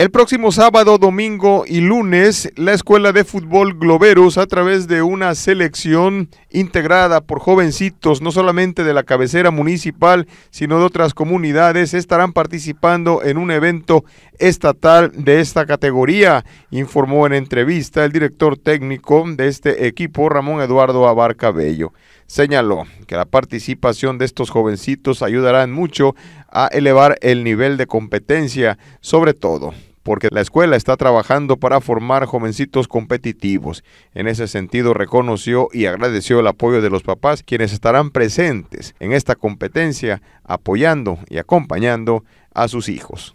El próximo sábado, domingo y lunes, la Escuela de Fútbol Globeros, a través de una selección integrada por jovencitos, no solamente de la cabecera municipal, sino de otras comunidades, estarán participando en un evento estatal de esta categoría, informó en entrevista el director técnico de este equipo, Ramón Eduardo Abarca Cabello. Señaló que la participación de estos jovencitos ayudarán mucho a elevar el nivel de competencia, sobre todo porque la escuela está trabajando para formar jovencitos competitivos. En ese sentido, reconoció y agradeció el apoyo de los papás, quienes estarán presentes en esta competencia, apoyando y acompañando a sus hijos.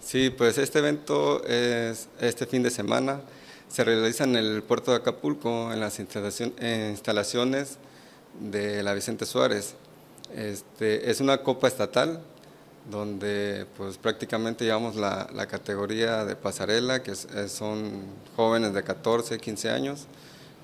Sí, pues este evento es este fin de semana. Se realiza en el puerto de Acapulco, en las eh, instalaciones de la Vicente Suárez. Este, es una copa estatal donde pues prácticamente llevamos la, la categoría de pasarela, que eh, son jóvenes de 14, 15 años,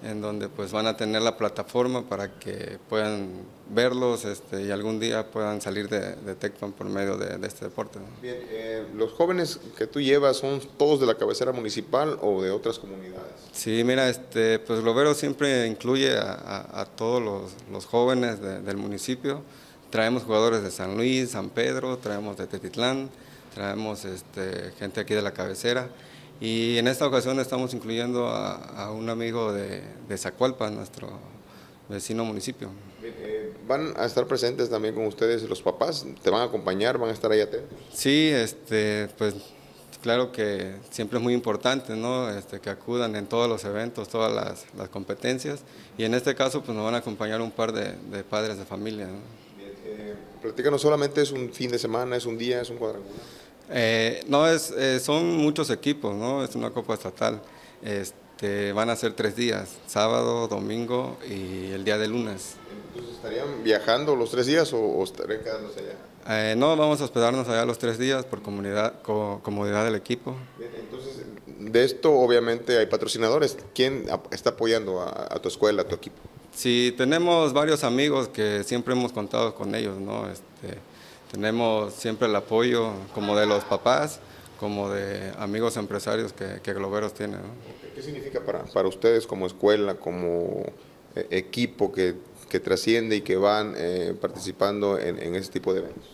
en donde pues van a tener la plataforma para que puedan verlos este, y algún día puedan salir de, de Tecpan por medio de, este deporte. Bien, eh, ¿los jóvenes que tú llevas son todos de la cabecera municipal o de otras comunidades? Sí, mira, este, pues Globero siempre incluye a, todos los, los jóvenes del municipio, traemos jugadores de San Luis, San Pedro, traemos de Tetitlán, traemos este, gente aquí de la cabecera. Y en esta ocasión estamos incluyendo a, un amigo de, Zacualpa, nuestro vecino municipio. Eh, ¿Van a estar presentes también con ustedes los papás? ¿Te van a acompañar? ¿Van a estar ahí atentos? Sí, este, pues claro que siempre es muy importante ¿no? este, que acudan en todos los eventos, todas las, competencias y en este caso pues nos van a acompañar un par de, padres de familia. Practica no solamente es un fin de semana, es un día, es un cuadrangular. Eh, no, es, eh, son muchos equipos, ¿no? Es una copa estatal. Este, van a ser tres días, sábado, domingo y el día de lunes. Entonces, ¿Estarían viajando los tres días o, estarían quedándose allá? Eh, no, vamos a hospedarnos allá los tres días por comunidad, comodidad del equipo. Entonces, de esto obviamente hay patrocinadores. ¿Quién está apoyando a tu escuela, a tu equipo? Sí, tenemos varios amigos que siempre hemos contado con ellos, ¿no? Este, tenemos siempre el apoyo como de los papás, como de amigos empresarios que, que Globeros tiene. ¿no? ¿Qué significa para, para, ustedes como escuela, como eh, equipo que, que trasciende y que van eh, participando en, en este tipo de eventos?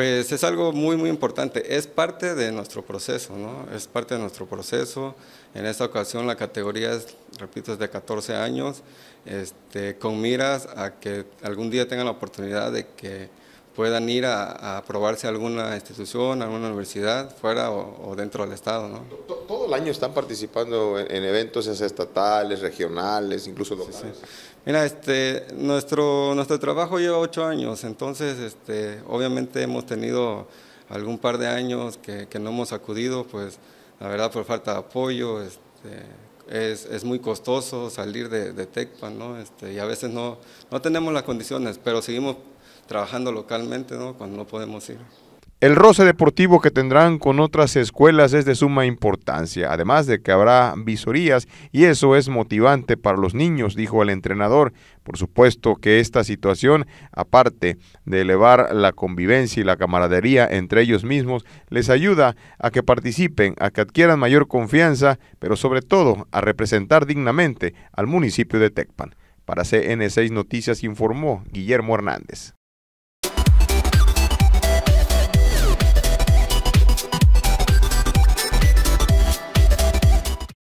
Pues es algo muy, muy importante. Es parte de nuestro proceso, ¿no? Es parte de nuestro proceso. En esta ocasión la categoría, es, repito, es de 14 años, este, con miras a que algún día tengan la oportunidad de que puedan ir a, aprobarse alguna institución, alguna universidad, fuera o, dentro del Estado. ¿no? Todo el año están participando en, eventos estatales, regionales, incluso locales. Mira, este, nuestro, nuestro trabajo lleva ocho años, entonces este, obviamente hemos tenido algún par de años que, no hemos acudido, pues la verdad por falta de apoyo, este, es, muy costoso salir de, de ¿no? Este, y a veces no, no tenemos las condiciones, pero seguimos trabajando localmente ¿no? cuando no podemos ir. El roce deportivo que tendrán con otras escuelas es de suma importancia, además de que habrá visorías y eso es motivante para los niños, dijo el entrenador. Por supuesto que esta situación, aparte de elevar la convivencia y la camaradería entre ellos mismos, les ayuda a que participen, a que adquieran mayor confianza, pero sobre todo a representar dignamente al municipio de Tecpan. Para CN6 Noticias informó Guillermo Hernández.